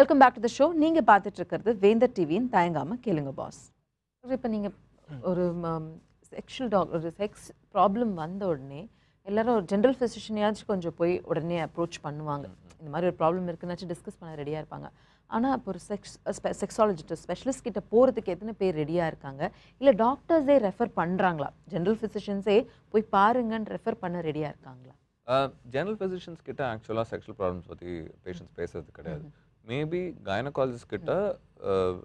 Welcome back to the show நீங்கள் பார்த்துட்டு இருக்கிறது வேந்தர் டிவியின் தயங்காமல் கேளுங்க பாஸ் இப்போ நீங்கள் ஒரு செக்ஷுவல் டாக் ஒரு செக்ஸ் ப்ராப்ளம் வந்த உடனே எல்லாரும் ஒரு ஜென்ரல் ஃபிசிஷியனையாச்சும் கொஞ்சம் போய் உடனே அப்ரோச் பண்ணுவாங்க இந்த மாதிரி ஒரு ப்ராப்ளம் இருக்குன்னாச்சும் டிஸ்கஸ் பண்ண ரெடியாக இருப்பாங்க ஆனால் இப்போ ஒரு செக்ஸ் செக்ஸாலஜிஸ்ட் ஸ்பெஷலிஸ்ட் கிட்ட போகிறதுக்கு எத்தனை பேர் ரெடியாக இருக்காங்க இல்லை டாக்டர்ஸே ரெஃபர் பண்ணுறாங்களா ஜென்ரல் ஃபிசிஷியன்ஸே போய் பாருங்கன்னு ரெஃபர் பண்ண ரெடியாக இருக்காங்களா ஜென்ரல் ஃபிசிஷியன்ஸ் கிட்ட ஆக்சுவலாக செக்ஷுவல் ப்ராப்ளம்ஸ் பற்றி பேஷண்ட்ஸ் பேசுறது கிடையாது மேபி கைனகாலஜிஸ்ட் hmm. கிட்ட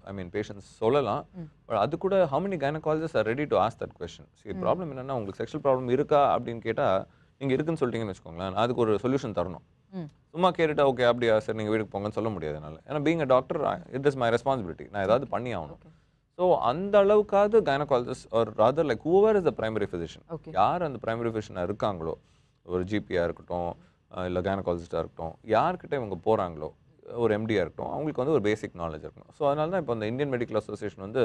ஐ மீன் பேஷண்ட்ஸ் சொல்லலாம் பட் hmm. அது கூட how many gynaecologists are ready to ask that question சரி ப்ராப்ளம் என்னென்னா உங்களுக்கு செக்ஷுவல் ப்ராப்ளம் இருக்கா அப்படின்னு கேட்டால் நீங்கள் இருக்குன்னு சொல்லிட்டீங்கன்னு வச்சுக்கோங்களேன் அதுக்கு ஒரு சொல்யூஷன் தரணும் hmm. சும்மா கேட்டுட்டா ஓகே அப்படியா சார் நீங்கள் வீட்டுக்கு போங்கன்னு சொல்ல முடியாது என்னால் ஏன்னா being a doctor it is my responsibility நான் ஏதாவது பண்ணி ஆகணும் ஸோ அந்த அளவுக்காவது கைனகாலஜிஸ் ஒரு rather like whoever is the primary physician யார் அந்த பிரைமரி ஃபிசிஷனாக இருக்காங்களோ ஒரு ஜிபியாக இருக்கட்டும் uh, இல்லை கைனகாலஜிஸ்டாக இருக்கட்டும் யார்கிட்ட இவங்க போகிறாங்களோ ஒரு எம்டியாக இருக்கட்டும் அவங்களுக்கு வந்து ஒரு பேசிக் நாலேஜ் இருக்கணும் ஸோ அதனால தான் இப்போ இந்த இந்தியன் மெடிக்கல் அசோசியேஷன் வந்து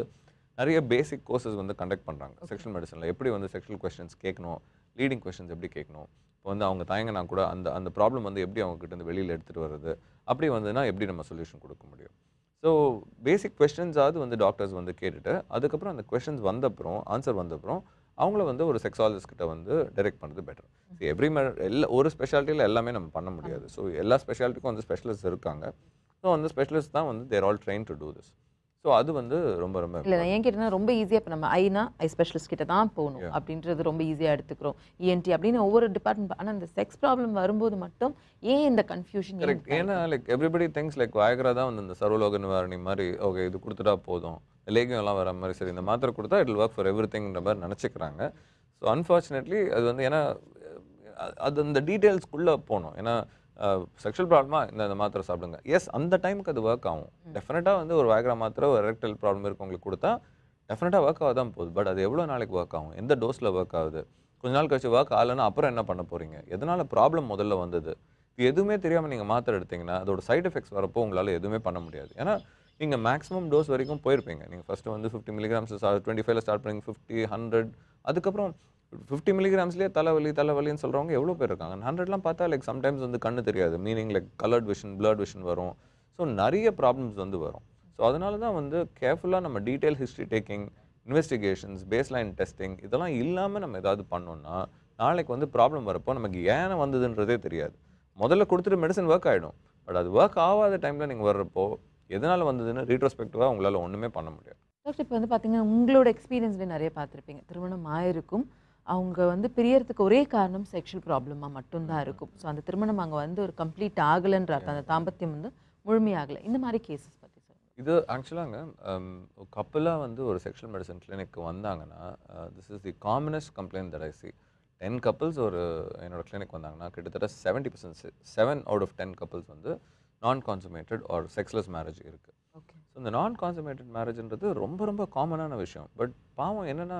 நிறைய பேசிக் கோர்சஸ் வந்து கண்டக்ட் பண்ணுறாங்க செக்ஷுவல் மெடிசனில் எப்படி வந்து செக்ஷுவல் கொஸ்டின்ஸ் கேட்கணும் லீடிங் கொஷின்ஸ் எப்படி கேட்கணும் இப்போ வந்து அவங்க தயங்கினா கூட அந்த அந்த ப்ராப்ளம் வந்து எப்படி அவங்ககிட்ட வெளியில் எடுத்துகிட்டு வர்றது அப்படி வந்துன்னா எப்படி நம்ம சொல்யூஷன் கொடுக்க முடியும் ஸோ பேசிக் கொஸ்டின்ஸாவது வந்து டாக்டர்ஸ் வந்து கேட்டுட்டு அதுக்கப்புறம் அந்த கொஷின்ஸ் வந்தப்புறம் ஆன்சர் வந்தப்புறம் அவங்கள வந்து ஒரு செக்ஸாலஜிஸ்ட் வந்து டைரெக்ட் பண்ணுறது பெட்டர் எவ்ரி எல்லா ஒரு ஸ்பெஷாலிட்டியில் எல்லாமே நம்ம பண்ண முடியாது ஸோ எல்லா ஸ்பெஷாலிட்டிக்கும் வந்து ஸ்பெஷலிஸ்ட் இருக்காங்க ஸோ அந்த ஸ்பெஷலிஸ்ட் தான் வந்து they're all train to do this so அது வந்து ரொம்ப ரொம்ப இல்லை ஏன் கேட்டால் ரொம்ப ஈஸியாக இப்போ நம்ம ஐனா ஐ ஸ்பெஷலிஸ்ட் கிட்ட தான் போகணும் அப்படின்றது ரொம்ப ஈஸியாக எடுத்துக்கிறோம் இஎன்டி e அப்படின்னு ஒவ்வொரு டிபார்ட்மெண்ட் ஆனால் இந்த செக்ஸ் ப்ராப்ளம் வரும்போது மட்டும் ஏன் இந்த கன்ஃபியூஷன் ஏன்னா like everybody thinks like Viagra தான் வந்து இந்த சர்வலோக நிவாரணி மாதிரி ஓகே இது கொடுத்துட்டா போதும் லேகியம் எல்லாம் வர மாதிரி சரி இந்த மாத்திரை கொடுத்தா இட் ஒர்க் ஃபார் எவ்ரி திங்கிற மாதிரி நினச்சிக்கிறாங்க ஸோ அன்ஃபார்ச்சுனேட்லி அது வந்து ஏன்னா அது அந்த டீட்டெயில்ஸ்க்குள்ளே போகணும் ஏன்னா செக்ஷுவல் ப்ராப்ளமாக இந்த அந்த மாத்திரை சாப்பிடுங்க எஸ் அந்த டைமுக்கு அது ஒர்க் ஆகும் டெஃபினட்டாக வந்து ஒரு வேக்ரா மாத்திரை ஒரு எரக்டல் ப்ராப்ளம் இருக்கவங்களுக்கு கொடுத்தா டெஃபினட்டாக ஒர்க் ஆக தான் போகுது பட் அது எவ்வளோ நாளைக்கு ஒர்க் ஆகும் எந்த டோஸில் ஒர்க் ஆகுது கொஞ்ச நாள் கழிச்சு ஒர்க் ஆகலைன்னா அப்புறம் என்ன பண்ண போகிறீங்க எதனால் ப்ராப்ளம் முதல்ல வந்தது இது எதுவுமே தெரியாமல் நீங்கள் மாத்திரை எடுத்தீங்கன்னா அதோட சைட் எஃபெக்ட்ஸ் வரப்போ உங்களால் எதுவுமே பண்ண முடியாது ஏன்னா நீங்கள் மேக்ஸிமம் டோஸ் வரைக்கும் போயிருப்பீங்க நீங்கள் ஃபஸ்ட்டு வந்து ஃபிஃப்டி மில்லிகிராம்ஸ் டுவெண்ட்டி ஃபைவ்ல ஸ்டார்ட் பண்ணி ஃபிஃப்டி ஹண்ட்ரட் அதுக்கப்புறம் ஃபிஃப்டி மில்லிகிராம்ஸ்லேயே தலைவலி தலைவலின்னு சொல்கிறவங்க எவ்வளோ பேர் இருக்காங்க ஹண்ட்ரட்லாம் பார்த்தா லைக் சம்டைம்ஸ் வந்து கண்ணு தெரியாது meaning like coloured vision blurred vision வரும் ஸோ நிறைய ப்ராப்ளம்ஸ் வந்து வரும் ஸோ அதனால தான் வந்து கேர்ஃபுல்லாக நம்ம detail history taking investigations baseline testing இதெல்லாம் இல்லாமல் நம்ம ஏதாவது பண்ணோம்னா நாளைக்கு வந்து ப்ராப்ளம் வரப்போ நமக்கு ஏன் வந்ததுன்றதே தெரியாது முதல்ல கொடுத்துட்டு மெடிசன் ஒர்க் ஆகிடும் பட் அது ஒர்க் ஆகாத டைமில் நீங்கள் வர்றப்போ எதனால் வந்ததுன்னு ரீட்ரோஸ்பெக்டிவாக உங்களால் ஒன்றுமே பண்ண முடியாது டாக்டர் இப்போ வந்து பார்த்தீங்கன்னா உங்களோட எக்ஸ்பீரியன்ஸ்லேயே நிறைய பார்த்துருப்பீங்க திருமணம் ஆயிருக்கும் அவங்க வந்து பிரியறதுக்கு ஒரே காரணம் செக்ஷுவல் ப்ராப்ளமாக மட்டும்தான் இருக்கும் ஸோ அந்த திருமணம் அங்கே வந்து ஒரு கம்ப்ளீட் ஆகலைன்ற அர்த்தம் அந்த தாம்பத்தியம் வந்து முழுமையாகலை இந்த மாதிரி கேசஸ் பற்றி சொல்லுங்கள் இது ஆக்சுவலாங்க கப்பலாக um, வந்து ஒரு செக்ஷுவல் மெடிசன் கிளினிக் வந்தாங்கன்னா this is the commonest complaint that I see ten couples ஒரு என்னோடய கிளினிக் வந்தாங்கன்னா கிட்டத்தட்ட seventy percent seven out of ten couples வந்து நான் கான்சுமேட்டட் ஆர் செக்ஸ்லெஸ் மேரேஜ் இருக்குது ஸோ இந்த நான் கான்சுமேட்டட் மேரேஜ்ன்றது ரொம்ப ரொம்ப காமனான விஷயம் பட் பாவம் என்னென்னா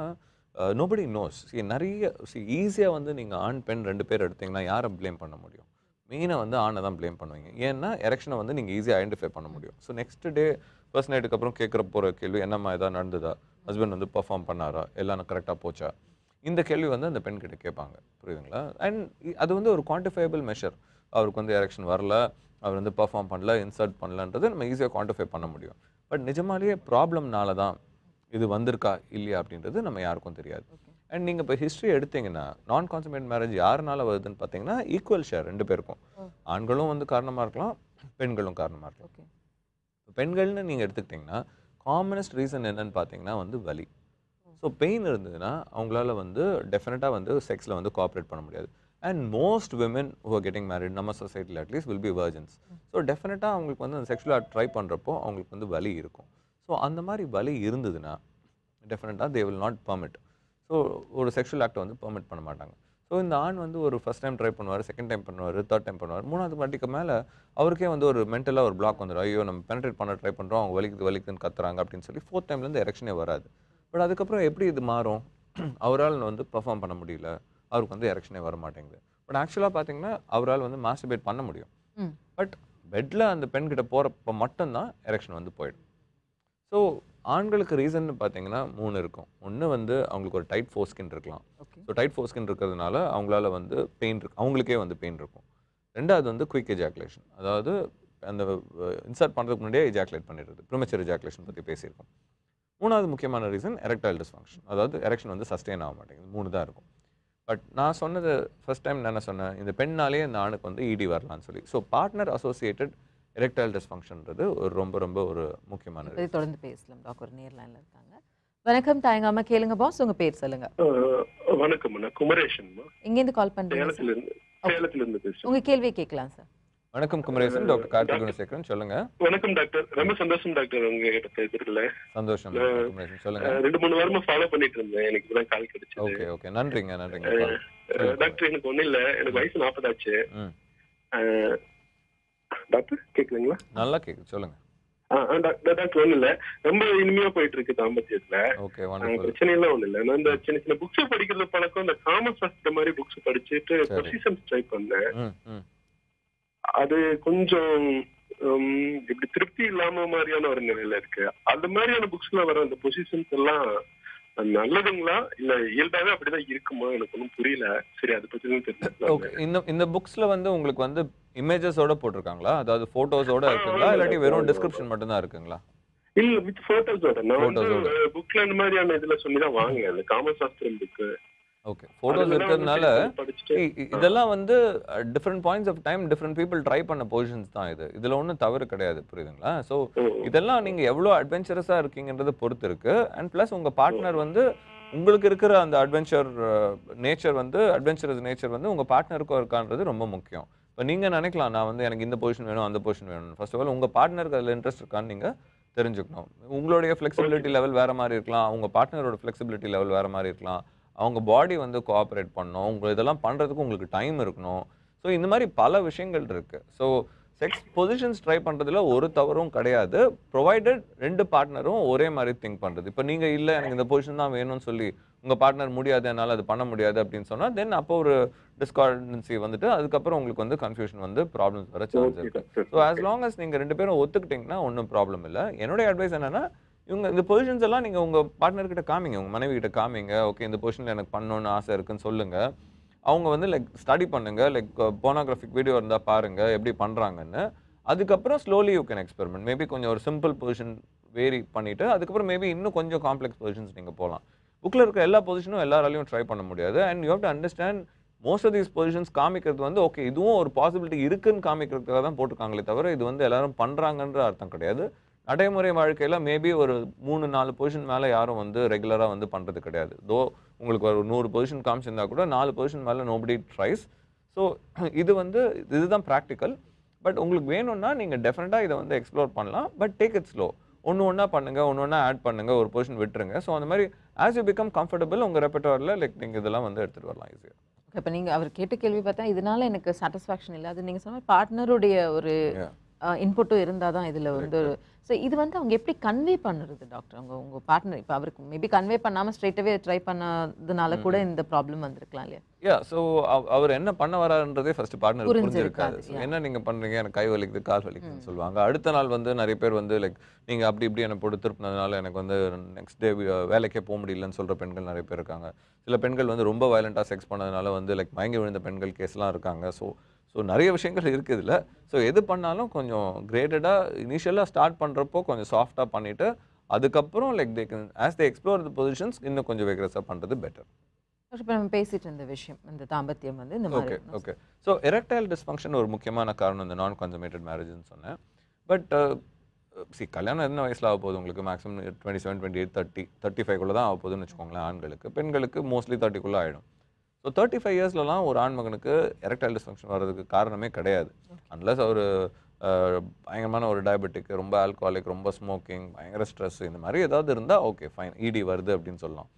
நோபடி நோஸ் சி நிறைய சி ஈஸியாக வந்து நீங்கள் ஆண் பெண் ரெண்டு பேர் எடுத்தீங்கன்னா யாரை ப்ளேம் பண்ண முடியும் மெயினாக வந்து ஆணை தான் ப்ளேம் பண்ணுவீங்க ஏன்னா எரெக்ஷனை வந்து நீங்கள் ஈஸியாக ஐடென்டிஃபை பண்ண முடியும் ஸோ நெக்ஸ்ட் டே ஃபர்ஸ்ட் நைட்டுக்கு அப்புறம் கேட்குற போகிற கேள்வி என்னம்மா எதாவது நடந்ததா ஹஸ்பண்ட் வந்து பர்ஃபார்ம் பண்ணாரா எல்லாம் கரெக்டாக போச்சா இந்த கேள்வி வந்து அந்த பெண்கிட்ட கேட்பாங்க புரியுதுங்களா அண்ட் அது வந்து ஒரு குவான்டிஃபைபிள் மெஷர் அவருக்கு வந்து எரெக்ஷன் வரல அவர் வந்து பர்ஃபார்ம் பண்ணல இன்சர்ட் பண்ணலன்றது நம்ம ஈஸியாக குவான்டிஃபை பண்ண முடியும் பட் நிஜமாலேயே ப்ராப்ளம்னால தான் இது வந்திருக்கா இல்லையா அப்படின்றது நம்ம யாருக்கும் தெரியாது அண்ட் நீங்கள் இப்போ ஹிஸ்ட்ரி எடுத்தீங்கன்னா நான் கான்சுமேட் மேரேஜ் யாருனால வருதுன்னு பார்த்தீங்கன்னா ஈக்குவல் ஷேர் ரெண்டு பேருக்கும் oh. ஆண்களும் வந்து காரணமாக இருக்கலாம் பெண்களும் காரணமாக இருக்கலாம் பெண்கள்னு நீங்கள் எடுத்துக்கிட்டிங்கன்னா காமனஸ்ட் ரீசன் என்னன்னு பார்த்தீங்கன்னா வந்து வலி ஸோ oh. பெயின் இருந்ததுன்னா அவங்களால வந்து டெஃபினட்டாக வந்து செக்ஸில் வந்து கோஆப்ரேட் பண்ண முடியாது and most women who are getting married நம்ம சொசைட்டியில் at least will be virgins so டெஃபினட்டாக அவங்களுக்கு வந்து அந்த செக்ஷுவலாக ட்ரை பண்ணுறப்போ அவங்களுக்கு வந்து வலி இருக்கும் ஸோ அந்த மாதிரி வலி இருந்ததுன்னா டெஃபினட்டாக they will not permit so ஒரு செக்ஷுவல் ஆக்டை வந்து பர்மிட் பண்ண மாட்டாங்க ஸோ இந்த ஆண் வந்து ஒரு ஃபஸ்ட் டைம் ட்ரை பண்ணுவார் செகண்ட் டைம் பண்ணுவார் தேர்ட் டைம் பண்ணுவார் மூணாவது மாட்டிக்கு மேலே அவருக்கே வந்து ஒரு மென்டலாக ஒரு பிளாக் வந்துடும் ஐயோ நம்ம பெனட்ரேட் பண்ண ட்ரை பண்ணுறோம் அவங்க வலிக்குது வலிக்குதுன்னு கத்துறாங்க அப்படின்னு சொல்லி ஃபோர்த் டைம்லேருந்து எரெக்ஷனே வராது பட் அதுக்கப்புறம் எப்படி இது மாறும் அவரால் வந்து பர்ஃபார்ம் பண்ண முடியல அவருக்கு வந்து எரெக்ஷனே வர மாட்டேங்குது பட் ஆக்சுவலாக பார்த்தீங்கன்னா அவரால் வந்து மாஸ்டர்பேட் பண்ண முடியும் பட் பெட்டில் அந்த பெண்கிட்ட போகிறப்ப மட்டும்தான் எரெக்ஷன் வந்து போயிடும் ஸோ ஆண்களுக்கு ரீசன் பார்த்தீங்கன்னா மூணு இருக்கும் ஒன்று வந்து அவங்களுக்கு ஒரு டைட் ஃபோர்ஸ்கின் இருக்கலாம் ஸோ டைட் ஃபோர்ஸ்கின் இருக்கிறதுனால அவங்களால வந்து பெயின் இருக்கு அவங்களுக்கே வந்து பெயின் இருக்கும் ரெண்டாவது வந்து குயிக் எஜாக்குலேஷன் அதாவது அந்த இன்சர்ட் பண்ணுறதுக்கு முன்னாடியே எஜாக்குலேட் பண்ணிடுறது ப்ரிமச்சர் எஜாக்குலேஷன் பற்றி பேசியிருக்கோம் மூணாவது முக்கியமான ரீசன் எரெக்டைல் டிஸ்ஃபங்க்ஷன் அதாவது எரெக்ஷன் வந்து சஸ்டெயின் ஆக மாட்டேங்குது மூணு தான் இருக்கும் பட் நான் சொன்னது ஃபர்ஸ்ட் டைம் நான் சொன்னேன் இந்த பெண்ணாலே இந்த ஆணுக்கு வந்து இடி e வரலாம்னு சொல்லி ஸோ பார்ட்னர் அசோசியேட்டட் எரெக்டைல் டிஸ்ஃபங்க்ஷன்ன்றது ஒரு ரொம்ப ரொம்ப ஒரு முக்கியமானது தொடர்ந்து பேசலாம் டாக்டர் நேர்லைன்ல இருக்காங்க வணக்கம் தாயங்காம கேளுங்க பாஸ் உங்க பேர் சொல்லுங்க வணக்கம் குமரேஷன் இங்க இருந்து கால் பண்றேன் சேலத்துல இருந்து உங்க கேள்வியை கேட்கலாம் சார் வணக்கம் குமரேசன் டாக்டர் கார்த்திக் குணசேகரன் சொல்லுங்க வணக்கம் டாக்டர் ரொம்ப சந்தோஷம் டாக்டர் உங்க கிட்ட பேசுறதுல சந்தோஷம் குமரேசன் சொல்லுங்க ரெண்டு மூணு வாரமா ஃபாலோ பண்ணிட்டு இருந்தேன் எனக்கு இதெல்லாம் கால் கிடைச்சு ஓகே ஓகே நன்றிங்க நன்றிங்க டாக்டர் எனக்கு ஒண்ணு இல்ல எனக்கு வயசு நாற்பதாச்சு டாக்டர் கேக்குதுங்களா நல்லா கேக்குது சொல்லுங்க டாக்டர் ஒண்ணு இல்ல ரொம்ப இனிமையா போயிட்டு இருக்கு தாம்பத்தியத்துல பிரச்சனை எல்லாம் ஒண்ணு இல்ல நான் இந்த சின்ன சின்ன புக்ஸ் படிக்கிற பழக்கம் இந்த காம சாஸ்திர மாதிரி புக்ஸ் படிச்சுட்டு பொசிஷன்ஸ் ட்ரை பண்ணேன் அது கொஞ்சம் இப்படி திருப்தி இல்லாம மாதிரியான ஒரு நிலையில இருக்கு அந்த மாதிரியான புக்ஸ்ல வர அந்த பொசிஷன்ஸ் எல்லாம் நல்லதுங்களா இல்ல இயல்பாவே அப்படிதான் இருக்குமா எனக்கு ஒன்றும் புரியல சரி அதை பத்தி தெரியல இந்த இந்த புக்ஸ்ல வந்து உங்களுக்கு வந்து இமேஜஸோட போட்டிருக்காங்களா அதாவது போட்டோஸோட இருக்குங்களா இல்லாட்டி வெறும் டிஸ்கிரிப்ஷன் மட்டும் தான் இருக்குங்களா இல்ல வித் போட்டோஸோட நான் புக்ல இந்த மாதிரியான இதுல சொல்லிதான் வாங்க வாங்கினேன் காம சாஸ்திரம் புக்கு ஓகே ஃபோட்டோஸ் இருக்கிறதுனால இதெல்லாம் வந்து different points of time different people try பண்ண பொசிஷன்ஸ் தான் இது இதில் ஒன்றும் தவறு கிடையாது புரியுதுங்களா ஸோ இதெல்லாம் நீங்கள் எவ்வளோ அட்வென்ச்சரஸாக இருக்கீங்கன்றதை பொறுத்து இருக்கு அண்ட் ப்ளஸ் உங்கள் பார்ட்னர் வந்து உங்களுக்கு இருக்கிற அந்த அட்வென்ச்சர் நேச்சர் வந்து அட்வென்ச்சரஸ் நேச்சர் வந்து உங்கள் பார்ட்னருக்கும் இருக்கான்றது ரொம்ப முக்கியம் இப்போ நீங்கள் நினைக்கலாம் நான் வந்து எனக்கு இந்த பொசிஷன் வேணும் அந்த பொசிஷன் வேணும் ஃபர்ஸ்ட் ஆஃப் ஆல் உங்கள் பார்ட்னருக்கு அதில் இன்ட்ரெஸ்ட் இருக்கான்னு நீங்கள் தெரிஞ்சுக்கணும் உங்களுடைய ஃப்ளெக்சிபிலிட்டி லெவல் வேறு மாதிரி இருக்கலாம் உங்கள் பார்ட்னரோட ஃப்ளெக்சிபிலிட்டி லெவல் வேறு மாதிரி இருக்கலாம் அவங்க பாடி வந்து கோஆப்ரேட் பண்ணணும் உங்கள் இதெல்லாம் பண்ணுறதுக்கு உங்களுக்கு டைம் இருக்கணும் ஸோ இந்த மாதிரி பல விஷயங்கள் இருக்குது ஸோ செக்ஸ் பொசிஷன்ஸ் ட்ரை பண்ணுறதுல ஒரு தவறும் கிடையாது ப்ரொவைடட் ரெண்டு பார்ட்னரும் ஒரே மாதிரி திங்க் பண்ணுறது இப்போ நீங்கள் இல்லை எனக்கு இந்த பொசிஷன் தான் வேணும்னு சொல்லி உங்கள் பார்ட்னர் முடியாது என்னால் அது பண்ண முடியாது அப்படின்னு சொன்னால் தென் அப்போ ஒரு டிஸ்கார்டன்சி வந்துட்டு அதுக்கப்புறம் உங்களுக்கு வந்து கன்ஃபியூஷன் வந்து ப்ராப்ளம்ஸ் வர சான்ஸ் இருக்குது ஸோ ஆஸ் லாங் அஸ் நீங்கள் ரெண்டு பேரும் ஒத்துக்கிட்டிங்கன்னா ஒன்றும் ப்ராப்ளம் இல்லை என்னுடைய அட்வைஸ் என்னென்னா இவங்க இந்த பொசிஷன்ஸ் எல்லாம் நீங்கள் உங்கள் பார்ட்னர்கிட்ட காமிங்க உங்கள் மனைவி கிட்ட காமிங்க ஓகே இந்த பொசிஷனில் எனக்கு பண்ணணும்னு ஆசை இருக்குன்னு சொல்லுங்கள் அவங்க வந்து லைக் ஸ்டடி பண்ணுங்கள் லைக் போனோகிராஃபிக் uh, வீடியோ இருந்தால் பாருங்கள் எப்படி பண்ணுறாங்கன்னு அதுக்கப்புறம் slowly you can experiment maybe கொஞ்சம் ஒரு சிம்பிள் பொசிஷன் வேரி பண்ணிவிட்டு அதுக்கப்புறம் மேபி இன்னும் கொஞ்சம் காம்ப்ளெக்ஸ் பொசிஷன்ஸ் நீங்கள் போகலாம் புக்கில் இருக்கிற எல்லா பொசிஷனும் எல்லாராலையும் ட்ரை பண்ண முடியாது and you have to understand most of these positions காமிக்கிறது வந்து ஓகே இதுவும் ஒரு பாசிபிலிட்டி இருக்குன்னு காமிக்கிறதுக்காக தான் போட்டிருக்காங்களே தவிர இது வந்து எல்லாரும் பண்ணுறாங்கன்ற அர்த்தம் கிடையாது நடைமுறை வாழ்க்கையில் மேபி ஒரு மூணு நாலு பொசிஷன் மேலே யாரும் வந்து ரெகுலராக வந்து பண்ணுறது கிடையாது தோ உங்களுக்கு ஒரு நூறு பொசிஷன் காமிச்சிருந்தா கூட நாலு பொசிஷன் மேலே நோபடி ட்ரைஸ் ஸோ இது வந்து இதுதான் ப்ராக்டிக்கல் பட் உங்களுக்கு வேணும்னா நீங்கள் டெஃபினட்டாக இதை வந்து எக்ஸ்ப்ளோர் பண்ணலாம் பட் டேக் இட் ஸ்லோ ஒன்று ஒன்றா பண்ணுங்கள் ஒன்று ஒன்றா ஆட் பண்ணுங்கள் ஒரு பொசிஷன் விட்டுருங்க ஸோ அந்த மாதிரி ஆஸ் யூ பிகம் கம்ஃபர்டபுள் உங்கள் ரெப்பர்டோரில் லைக் நீங்கள் இதெல்லாம் வந்து எடுத்துகிட்டு வரலாம் ஈஸியாக இப்போ நீங்கள் அவர் கேட்ட கேள்வி பார்த்தா இதனால் எனக்கு சாட்டிஸ்ஃபேக்ஷன் இல்லை அது நீங்கள் சொன்ன பார்ட்னருடைய ஒரு இன்புட்டும் இருந்தால் தான் இதில் வந்து ஸோ இது வந்து அவங்க எப்படி கன்வே பண்ணுறது டாக்டர் அவங்க உங்கள் பார்ட்னர் இப்போ அவருக்கு மேபி கன்வே பண்ணாமல் ஸ்ட்ரெயிட்டவே ட்ரை பண்ணதுனால கூட இந்த ப்ராப்ளம் வந்திருக்கலாம் இல்லையா யா ஸோ அவர் என்ன பண்ண வராருன்றதே ஃபர்ஸ்ட் பார்ட்னர் புரிஞ்சிருக்காரு என்ன நீங்கள் பண்ணுறீங்க எனக்கு கை வலிக்குது கால் வலிக்குதுன்னு சொல்லுவாங்க அடுத்த நாள் வந்து நிறைய பேர் வந்து லைக் நீங்கள் அப்படி இப்படி என்னை போட்டு திருப்பினதுனால எனக்கு வந்து நெக்ஸ்ட் டே uh, வேலைக்கே போக முடியலன்னு சொல்கிற பெண்கள் நிறைய பேர் இருக்காங்க சில பெண்கள் வந்து ரொம்ப வயலண்ட்டாக செக்ஸ் பண்ணதுனால வந்து லைக் மயங்கி விழுந்த பெண்கள் கேஸ்லாம் இருக்காங்க ஸோ ஸோ நிறைய விஷயங்கள் இருக்குது இல்லை ஸோ எது பண்ணாலும் கொஞ்சம் கிரேட்டடாக இனிஷியலாக ஸ்டார்ட் பண்ணுறப்போ கொஞ்சம் சாஃப்டாக பண்ணிவிட்டு அதுக்கப்புறம் like they can as they explore the positions இன்னும் கொஞ்சம் வெக்ரஸாக பண்ணுறது பெட்டர் இப்போ நம்ம பேசிட்டு இருந்த விஷயம் இந்த தாம்பத்தியம் வந்து இந்த okay okay so erectile dysfunction ஒரு முக்கியமான காரணம் இந்த நான் கன்சமேட்டட் மேரேஜ்னு சொன்னேன் பட் சி uh, கல்யாணம் என்ன வயசில் ஆக போகுது உங்களுக்கு maximum twenty seven twenty eight thirty thirty குள்ளே தான் ஆக போகுதுன்னு வச்சுக்கோங்களேன் ஆண்களுக்கு பெண்களுக்கு மோஸ்ட்லி தேர்ட்டிக்குள்ளே ஆகிடும் ஸோ தேர்ட்டி ஃபைவ் இயர்ஸ்லலாம் ஒரு ஆண் மகனுக்கு எரக்டைல் டிஸ்ஃபங்க்ஷன் வர்றதுக்கு காரணமே கிடையாது அன்லஸ் அவர் பயங்கரமான ஒரு டயபெட்டிக் ரொம்ப ஆல்கோஹாலிக் ரொம்ப ஸ்மோக்கிங் பயங்கர ஸ்ட்ரெஸ் இந்த மாதிரி ஏதாவது இருந்தால் ஓகே ஃபைன் இடி e வருது அப்படின்னு சொல்லலாம்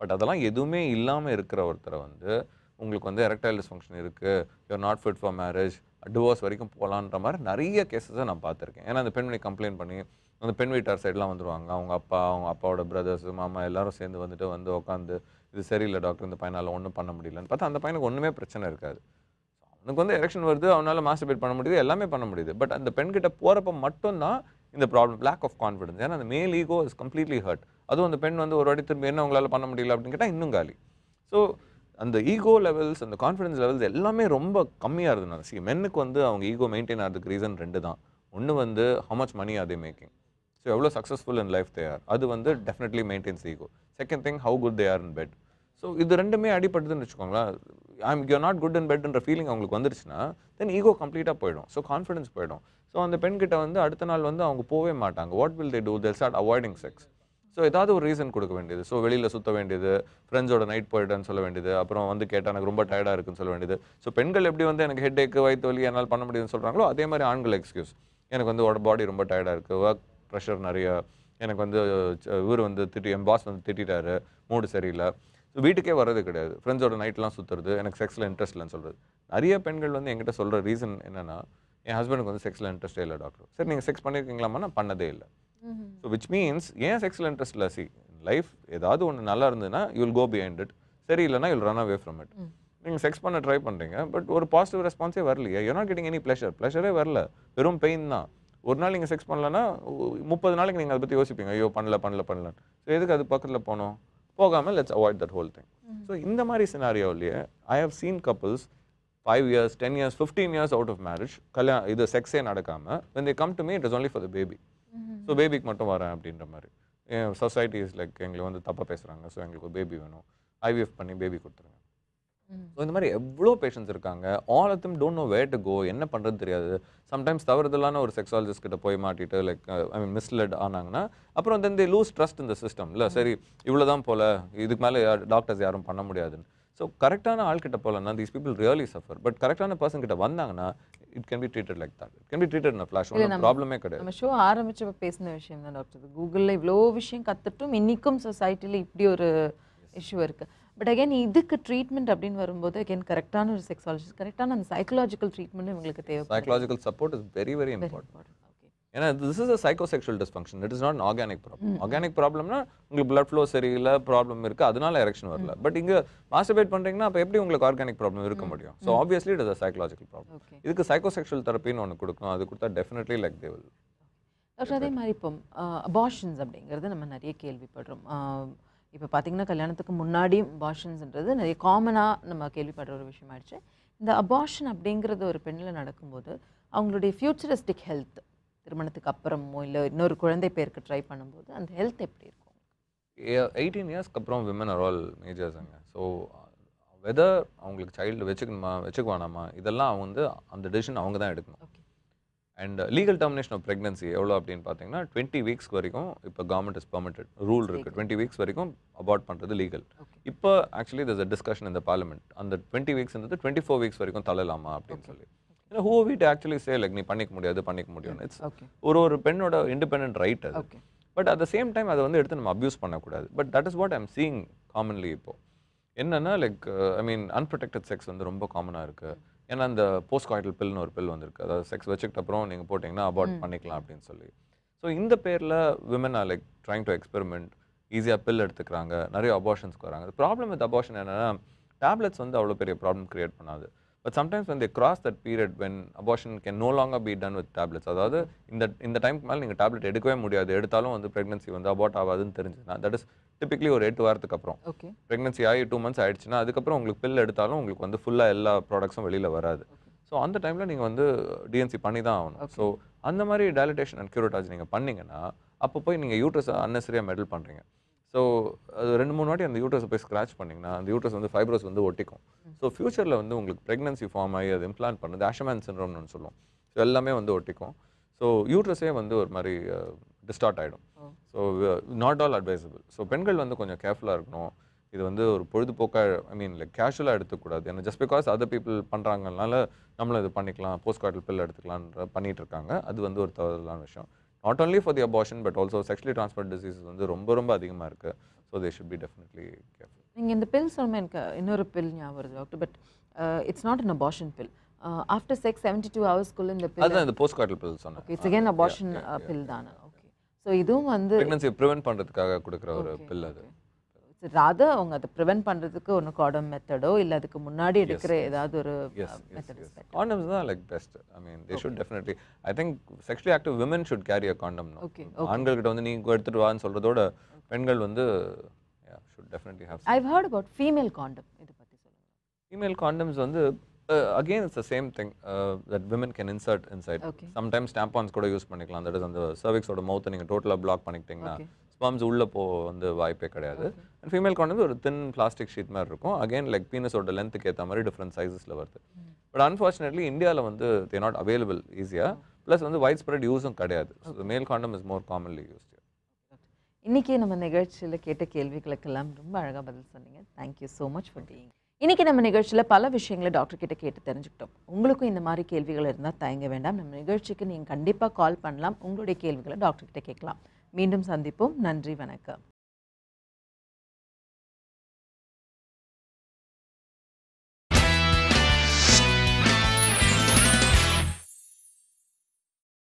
பட் அதெல்லாம் எதுவுமே இல்லாமல் இருக்கிற ஒருத்தரை வந்து உங்களுக்கு வந்து எரக்டைல் டிஸ்ஃபங்க்ஷன் இருக்குது you're not fit for marriage divorce வரைக்கும் போகலான்ற மாதிரி நிறைய கேசஸை நான் பார்த்துருக்கேன் ஏன்னா அந்த பெண்மணி கம்ப்ளைண்ட் பண்ணி அந்த பெண் வீட்டார் சைட்லாம் வந்துடுவாங்க அவங்க அப்பா அவங்க அப்பாவோட பிரதர்ஸ் மாமா எல்லாரும் சேர்ந்து வந்துட்டு வந்து உட்காந்து இது சரியில்லை டாக்டர் இந்த பையனால் ஒன்றும் பண்ண முடியலன்னு பார்த்தா அந்த பையனுக்கு ஒன்றுமே பிரச்சனை இருக்காது அவனுக்கு வந்து எரெக்ஷன் வருது அவனால் மாஸ்டர்பேட் பண்ண முடியுது எல்லாமே பண்ண முடியுது பட் அந்த பெண்கிட்ட போகிறப்ப மட்டும்தான் இந்த ப்ராப்ளம் லேக் ஆஃப் கான்ஃபிடன்ஸ் ஏன்னா அந்த மேல் ஈகோ இஸ் கம்ப்ளீட்லி ஹர்ட் அதுவும் அந்த பெண் வந்து ஒரு வாட்டி திரும்பி என்ன உங்களால் பண்ண முடியல அப்படின்னு கேட்டால் இன்னும் காலி ஸோ அந்த ஈகோ லெவல்ஸ் அந்த கான்ஃபிடன்ஸ் லெவல்ஸ் எல்லாமே ரொம்ப கம்மியாக இருந்தனால சி மென்னுக்கு வந்து அவங்க ஈகோ மெயின்டைன் ஆகிறதுக்கு ரீசன் ரெண்டு தான் ஒன்று வந்து how much money are they making so எவ்வளோ successful in life they are அது வந்து definitely maintains ego second thing how good they are in bed so இது ரெண்டுமே அடிபட்டுதுன்னு வச்சுக்கோங்களேன் I'm you not good and பெட்ன்ற ஃபீலிங் அவங்களுக்கு வந்துருச்சுன்னா தென் ஈகோ கம்ப்ளீட்டாக போயிடும் ஸோ கான்ஃபிடன்ஸ் போயிடும் ஸோ அந்த பெண்கிட்ட வந்து அடுத்த நாள் வந்து அவங்க போவே மாட்டாங்க what will they do then start avoiding sex so ஏதாவது ஒரு ரீசன் கொடுக்க வேண்டியது ஸோ வெளியில் சுற்ற வேண்டியது ஃப்ரெண்ட்ஸோட நைட் போயிட்டேன்னு சொல்ல வேண்டியது அப்புறம் வந்து கேட்டால் எனக்கு ரொம்ப டயர்டாக இருக்குன்னு சொல்ல வேண்டியது ஸோ பெண்கள் எப்படி வந்து எனக்கு ஹெட் ஏக்கு வயிற்று வலி என்னால் பண்ண முடியுதுன்னு சொல்கிறாங்களோ அதே மாதிரி ஆண்கள் எக்ஸ்கியூஸ் எனக்கு வந்து பாடி ரொம்ப டயர்டாக இருக்குது ஒர்க் ப்ரெஷர் நிறைய எனக்கு வந்து இவர் வந்து திட்டி என் பாஸ் வந்து திட்டாரு மூடு சரியில்லை ஸோ வீட்டுக்கே வர்றது கிடையாது ஃப்ரெண்ட்ஸோட நைட்லாம் சுற்றுறது எனக்கு செக்ஸில் இன்ட்ரெஸ்ட் இல்லைன்னு சொல்கிறது நிறைய பெண்கள் வந்து என்கிட்ட சொல்கிற ரீசன் என்னென்னா என் ஹஸ்பண்டுக்கு வந்து செக்ஸில் இன்ட்ரெஸ்ட்டே இல்லை டாக்டர் சரி நீங்கள் செக்ஸ் பண்ணியிருக்கீங்களாம்மா நான் பண்ணதே இல்லை ஸோ விச் மீன்ஸ் ஏன் செக்ஸில் இன்ட்ரெஸ்ட் இல்லை சி லைஃப் ஏதாவது ஒன்று நல்லா இருந்ததுன்னா you will go behind it சரி இல்லைனா you'll run away from it நீங்கள் செக்ஸ் பண்ண ட்ரை பண்ணுறீங்க பட் ஒரு பாசிட்டிவ் ரெஸ்பான்ஸே வரலையே you not getting any pleasure ப்ளஷரே வரல வெறும் பெயின் தான் ஒரு நாள் நீங்கள் செக்ஸ் பண்ணலன்னா முப்பது நாளைக்கு நீங்கள் அதை பற்றி யோசிப்பீங்க ஐயோ பண்ணல பண்ணல பண்ணல ஸோ எதுக்கு அது பக்கத்தில் போனோம் போகாமல் let's avoid that whole thing so இந்த மாதிரி சினாரியோலையே I have seen couples five years ten years fifteen years out of marriage கல்யாணம் இது செக்ஸே நடக்காமல் when they come to me it is only for the baby so பேபிக்கு மட்டும் வரேன் அப்படின்ற மாதிரி சொசைட்டிஸ் லைக் எங்களை வந்து தப்பாக பேசுகிறாங்க ஸோ எங்களுக்கு ஒரு பேபி வேணும் ஐவிஎஃப் பண்ணி பேபி கொடுத்துருங்க ஸோ இந்த மாதிரி எவ்வளோ பேஷண்ட்ஸ் இருக்காங்க all of don't know where to go என்ன பண்ணுறது தெரியாது சம்டைம்ஸ் தவறுதலான ஒரு செக்ஸாலஜிஸ்ட் கிட்ட போய் மாட்டிட்டு லைக் ஐ மீன் மிஸ்லெட் ஆனாங்கன்னா அப்புறம் தென் தே லூஸ் ட்ரஸ்ட் இந்த சிஸ்டம் இல்லை சரி இவ்வளோதான் போல இதுக்கு மேலே டாக்டர்ஸ் யாரும் பண்ண முடியாதுன்னு ஸோ கரெக்டான ஆள் கிட்ட போலன்னா these people really suffer but கரெக்டான பர்சன் கிட்ட வந்தாங்கன்னா it can be treated like that it can be treated flash ஒன்றும் ப்ராப்ளமே கிடையாது நம்ம ஷோ ஆரம்பிச்ச பேசின விஷயம் தான் டாக்டர் கூகுளில் இவ்வளோ விஷயம் கற்றுட்டும் இன்றைக்கும் சொசைட்டியில் இப்படி ஒரு இஷ்யூ இருக்குது பட் அகேன் இதுக்கு ட்ரீட்மெண்ட் அப்படின்னு வரும்போது அகேன் கரெக்டான ஒரு செக்ஸாலஜிஸ்ட் கரெக்டான அந்த சைக்கலாஜிக்கல் ட்ரீட்மெண்ட் mm-hmm. உங்களுக்கு தேவை psychological support is very very important ஏன்னா this is a psycho sexual dysfunction it is not organic problem organic ப்ராப்ளம்னா உங்களுக்கு பிளட் ஃப்ளோ சரியில்லை ப்ராப்ளம் இருக்குது அதனால எரெக்ஷன் வரல பட் mm-hmm. இங்கே மாஸ்டர்பேட் பண்ணுறீங்கன்னா அப்போ எப்படி உங்களுக்கு ஆர்கானிக் ப்ராப்ளம் இருக்க mm-hmm. முடியும் so obviously it is a psychological problem இதுக்கு சைக்கோ செக்ஷுவல் தெரப்பின்னு ஒன்று கொடுக்கணும் அது கொடுத்தா டெஃபினெட்லி லைக் தே வில் அதே மாதிரி இப்போ அபார்ஷன்ஸ் uh, அப்படிங்கிறது நம்ம நிறைய கேள்விப்படுறோம் இப்போ பார்த்தீங்கன்னா கல்யாணத்துக்கு முன்னாடி அபார்ஷன்ஸ்ன்றது நிறைய காமனாக நம்ம கேள்விப்படுற ஒரு விஷயம் ஆயிடுச்சு இந்த அபார்ஷன் அப்படிங்கிறது ஒரு பெண்ணில் நடக்கும்போது அவங்களுடைய ஃப்யூச்சரிஸ்டிக் ஹெல்த் திருமணத்துக்கு அப்புறமோ இல்லை இன்னொரு குழந்தை பேருக்கு ட்ரை பண்ணும்போது அந்த ஹெல்த் எப்படி இருக்கும் எயிட்டீன் இயர்ஸ்க்கு அப்புறம் விமன் ஆர் ஆல் மேஜர்ஸுங்க ஸோ வெதர் அவங்களுக்கு சைல்டு வச்சுக்கணுமா வச்சுக்குவானாமா இதெல்லாம் அவங்க வந்து அந்த டிசிஷன் அவங்க தான் எடுக்கணும் and legal termination of pregnancy எவ்வளோ அப்படின்னு பார்த்தீங்கன்னா டுவெண்ட்டி வீக்ஸ் வரைக்கும் இப்போ கவர்மெண்ட் இஸ் பெர்மிட்டட் ரூல் இருக்குது டுவெண்ட்டி வீக்ஸ் வரைக்கும் அபார்ட் பண்ணுறது லீகல் இப்போ ஆக்சுவலி தஸ் அ டிஸ்கஷன் இந்த பார்லிமெண்ட் அந்த டுவெண்ட்டி வீக்ஸ் இருந்தது டுவெண்ட்டி ஃபோர் வீக்ஸ் வரைக்கும் தள்ளலாமா அப்படின்னு சொல்லி ஏன்னா ஹூ வீட் ஆக்சுவலி சே லைக் நீ பண்ணிக்க முடியாது பண்ணிக்க முடியும் இட்ஸ் ஒரு ஒரு பெண்ணோட இண்டிபெண்ட் ரைட் அது but at the same time அதை வந்து எடுத்து நம்ம அப்யூஸ் பண்ணக்கூடாது but that is what I'm seeing commonly இப்போ என்னென்னா like I mean unprotected sex வந்து ரொம்ப காமனாக இருக்குது ஏன்னா அந்த போஸ்ட் காய்டல் பில்னு ஒரு பில் வந்திருக்கு அதாவது செக்ஸ் வச்சுக்கிட்ட அப்புறம் நீங்கள் போட்டிங்கன்னா அபார்ட் பண்ணிக்கலாம் அப்படின்னு சொல்லி ஸோ இந்த பேரில் women are like trying to experiment ஈஸியாக பில் எடுத்துக்கிறாங்க நிறைய அபார்ஷன்ஸ்க்கு வராங்க ப்ராப்ளம் வித் அபார்ஷன் என்னென்னா டேப்லெட்ஸ் வந்து அவ்வளோ பெரிய ப்ராப்ளம் க்ரியேட் பண்ணாது பட் சம்டைம்ஸ் வந்து cross that period when abortion can no longer be done with tablets அதாவது இந்த இந்த டைம்க்கு மேலே நீங்கள் டேப்லெட் எடுக்கவே முடியாது எடுத்தாலும் வந்து ப்ரெக்னன்சி வந்து அபார்ட் ஆகாதுன்னு தெரிஞ்சுன்னா தட் இஸ் டிப்பிக்கலி ஒரு எட்டு வாரத்துக்கு அப்புறம் ஓகே ப்ரெக்னன்சி ஆகி டூ மந்த்ஸ் ஆயிடுச்சுன்னா அதுக்கப்புறம் உங்களுக்கு பில் எடுத்தாலும் உங்களுக்கு வந்து ஃபுல்லாக எல்லா ப்ராடக்ட்ஸும் வெளியில் வராது ஸோ அந்த டைமில் நீங்கள் வந்து டிஎன்சி பண்ணி தான் ஆகணும் ஸோ அந்த மாதிரி டயலிட்டேஷன் அண்ட் கியூரோட்டாஜ் நீங்கள் பண்ணிங்கன்னா அப்போ போய் நீங்கள் யூட்ரஸ் அன்னசரியாக மெடல் பண்ணுறீங்க ஸோ அது ரெண்டு மூணு வாட்டி அந்த யூட்ரஸை போய் ஸ்க்ராச் பண்ணிங்கன்னா அந்த யூட்ரஸ் வந்து ஃபைப்ரோஸ் வந்து ஒட்டிக்கும் ஸோ ஃப்யூச்சரில் வந்து உங்களுக்கு ப்ரெக்னன்சி ஃபார்ம் ஆகி அது இம்ப்ளான் பண்ணுது ஆஷமேன் சின்ரோம்னு சொல்லுவோம் ஸோ எல்லாமே வந்து ஒட்டிக்கும் ஸோ யூட்ரஸே வந்து ஒரு மாதிரி டிஸ்டார்ட் ஆகிடும் so not all advisable so பெண்கள் வந்து கொஞ்சம் கேர்ஃபுல்லாக இருக்கணும் இது வந்து ஒரு பொழுதுபோக்காக ஐ மீன் லைக் கேஷுவலாக எடுத்துக்கூடாது ஏன்னா ஜஸ்ட் பிகாஸ் அதர் பீப்புள் பண்ணுறாங்கனால நம்மளும் இது பண்ணிக்கலாம் போஸ்ட் கார்டல் பில் எடுத்துக்கலான்ற பண்ணிகிட்டு இருக்காங்க அது வந்து ஒரு தவறுதலான விஷயம் not only for the abortion but also sexually transferred disease வந்து ரொம்ப ரொம்ப அதிகமாக இருக்குது so they should be definitely careful நீங்கள் இந்த பில் சொல்லுமே எனக்கு இன்னொரு பில் ஞாபகம் வருது doctor but it's not an abortion pill after sex seventy two ஹவர்ஸ்க்குள்ள இந்த பில் அதுதான் இந்த போஸ்ட் கார்டல் பில் சொன்னேன் இட்ஸ் அகேன் அபார்ஷன் பில் தானே ஸோ இதுவும் வந்து ப்ரெக்னன்சியை ப்ரிவென்ட் பண்ணுறதுக்காக கொடுக்குற ஒரு பில் அது ராதா அவங்க அதை ப்ரிவென்ட் பண்ணுறதுக்கு ஒன்று காடம் மெத்தடோ இல்லை அதுக்கு முன்னாடி எடுக்கிற ஏதாவது ஒரு காண்டம்ஸ் uh, தான் like best I mean they should definitely I think sexually active women should carry a condom okay ஆண்கள்கிட்ட வந்து நீங்கள் எடுத்துகிட்டு வான்னு சொல்கிறதோட பெண்கள் வந்து should definitely have I heard about female condom இதை பற்றி சொல்லுங்கள் ஃபீமேல் காண்டம்ஸ் வந்து Uh, again, it's the same thing uh, that women can insert inside. Okay. Sometimes tampons கூட யூஸ் பண்ணிக்கலாம் தட் இஸ் அந்த சர்விக்ஸோட மவுத்தை நீங்கள் டோட்டலாக பிளாக் பண்ணிக்கிட்டிங்கன்னா ஸ்பம்ஸ் உள்ளே போ வந்து வாய்ப்பே கிடையாது அண்ட் ஃபீமேல் காண்ட் ஒரு தின் பிளாஸ்டிக் ஷீட் மாதிரி இருக்கும் அகைன் லைக் பீனஸோட லென்த்துக்கு ஏற்ற மாதிரி டிஃப்ரெண்ட் சைஸஸில் வருது பட் அன்ஃபார்ச்சுனேட்லி இந்தியாவில் வந்து தே நாட் அவைலபிள் ஈஸியாக ப்ளஸ் வந்து வைட் ஸ்ப்ரெட் யூஸும் கிடையாது male condom is more commonly used இன்றைக்கி நம்ம நிகழ்ச்சியில் கேட்ட கேள்விகளுக்கெல்லாம் ரொம்ப அழகாக பதில் சொன்னீங்க thank you so much for being இன்றைக்கி நம்ம நிகழ்ச்சியில் பல விஷயங்களை டாக்டர் கிட்ட கேட்டு தெரிஞ்சுக்கிட்டோம் உங்களுக்கும் இந்த மாதிரி கேள்விகள் இருந்தால் தயங்க வேண்டாம் நம்ம நிகழ்ச்சிக்கு நீங்கள் கண்டிப்பாக கால் பண்ணலாம் உங்களுடைய கேள்விகளை டாக்டர் கிட்ட கேட்கலாம் மீண்டும் சந்திப்போம் நன்றி வணக்கம்